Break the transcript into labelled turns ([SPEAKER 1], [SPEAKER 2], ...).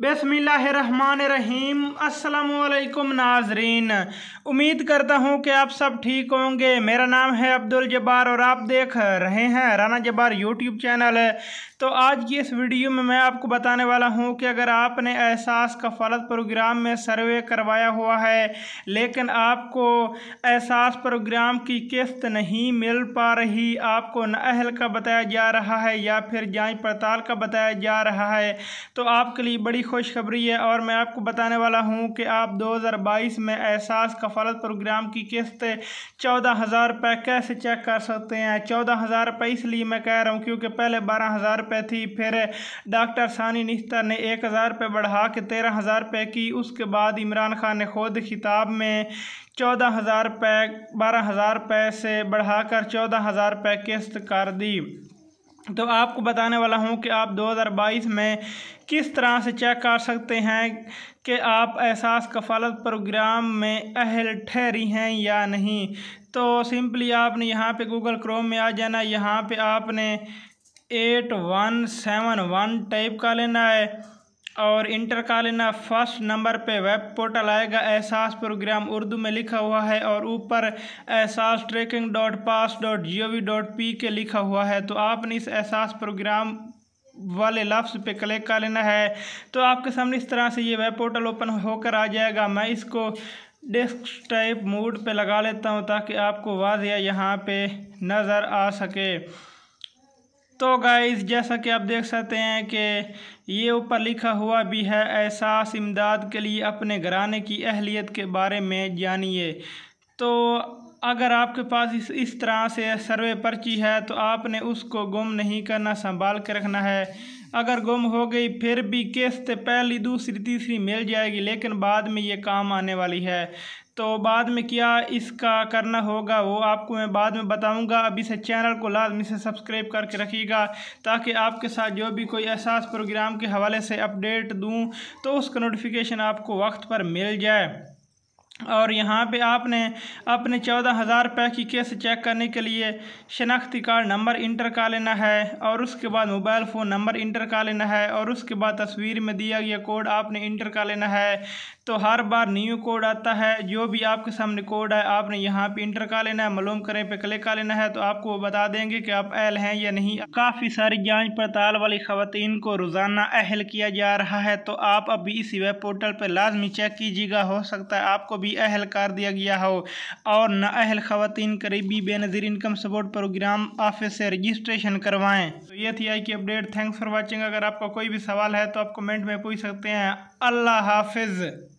[SPEAKER 1] बसमिलीम अल्लाम नाजरीन उम्मीद करता हूँ कि आप सब ठीक होंगे मेरा नाम है अब्दुल जब्बार और आप देख रहे हैं राना जब्बार यूट्यूब चैनल है तो आज की इस वीडियो में मैं आपको बताने वाला हूँ कि अगर आपने एहसास का फलत प्रोग्राम में सर्वे करवाया हुआ है लेकिन आपको एहसास प्रोग्राम की किस्त नहीं मिल पा रही आपको नाअहल का बताया जा रहा है या फिर जाँच पड़ताल का बताया जा रहा है तो आपके लिए बड़ी बड़ी खुशखबरी है और मैं आपको बताने वाला हूं कि आप 2022 में एहसास कफालत प्रोग्राम की किस्त चौदह हज़ार रुपये कैसे चेक कर सकते हैं चौदह हज़ार रुपये इसलिए मैं कह रहा हूं क्योंकि पहले बारह हज़ार रुपये थी फिर डॉक्टर सानी निश्तर ने एक हज़ार रुपये बढ़ा के तेरह हज़ार रुपये की उसके बाद इमरान खान ने खुद खिताब में चौदह हज़ार रुपये बारह हज़ार रुपये से बढ़ाकर चौदह हज़ार रुपये किस्त कर दी तो आपको बताने वाला हूँ कि आप 2022 में किस तरह से चेक कर सकते हैं कि आप एहसास कफालत प्रोग्राम में अहल ठहरी हैं या नहीं तो सिंपली आपने यहाँ पे गूगल क्रोम में आ जाना यहाँ पे आपने eight one seven one type कर लेना है और इंटर कालीना फर्स्ट नंबर पे वेब पोर्टल आएगा एहसास प्रोग्राम उर्दू में लिखा हुआ है और ऊपर Ehsaas tracking dot pass dot G O V dot P K लिखा हुआ है तो आपने इस एहसास प्रोग्राम वाले लफ्स पे क्लिक कर लेना है तो आपके सामने इस तरह से ये वेब पोर्टल ओपन होकर आ जाएगा मैं इसको डेस्क टाइप मोड पे लगा लेता हूँ ताकि आपको वाजिया यहाँ पे नज़र आ सके तो गाइस जैसा कि आप देख सकते हैं कि ये ऊपर लिखा हुआ भी है एहसास इमदाद के लिए अपने घराने की अहलियत के बारे में जानिए तो अगर आपके पास इस इस तरह से सर्वे पर्ची है तो आपने उसको गुम नहीं करना संभाल के रखना है अगर गुम हो गई फिर भी किस्त पहली दूसरी तीसरी मिल जाएगी लेकिन बाद में ये काम आने वाली है तो बाद में क्या इसका करना होगा वो आपको मैं बाद में बताऊंगा अभी से चैनल को लाजमी से सब्सक्राइब करके रखिएगा ताकि आपके साथ जो भी कोई एहसास प्रोग्राम के हवाले से अपडेट दूँ तो उसका नोटिफिकेशन आपको वक्त पर मिल जाए और यहाँ पे आपने अपने चौदह हज़ार रुपये की केस चेक करने के लिए शनाख्ती कार्ड नंबर इंटर का लेना है और उसके बाद मोबाइल फ़ोन नंबर इंटर का लेना है और उसके बाद तस्वीर में दिया गया कोड आपने इंटर का लेना है तो हर बार न्यू कोड आता है जो भी आपके सामने कोड है आपने यहाँ पे इंटर कर लेना है मालूम करें पे क्लिक कर लेना है तो आपको वो बता देंगे कि आप अहल हैं या नहीं काफ़ी सारी जांच पड़ताल वाली खातन को रोज़ाना अहल किया जा रहा है तो आप अभी इसी वेब पोर्टल पर लाजमी चेक कीजिएगा हो सकता है आपको भी अहल कर दिया गया हो और नाअहल खातन करीबी Benazir income support programme office से रजिस्ट्रेशन करवाएँ तो ये थी आई की अपडेट थैंक्स फॉर वॉचिंग अगर आपका कोई भी सवाल है तो आप कमेंट में पूछ सकते हैं अल्लाह हाफिज़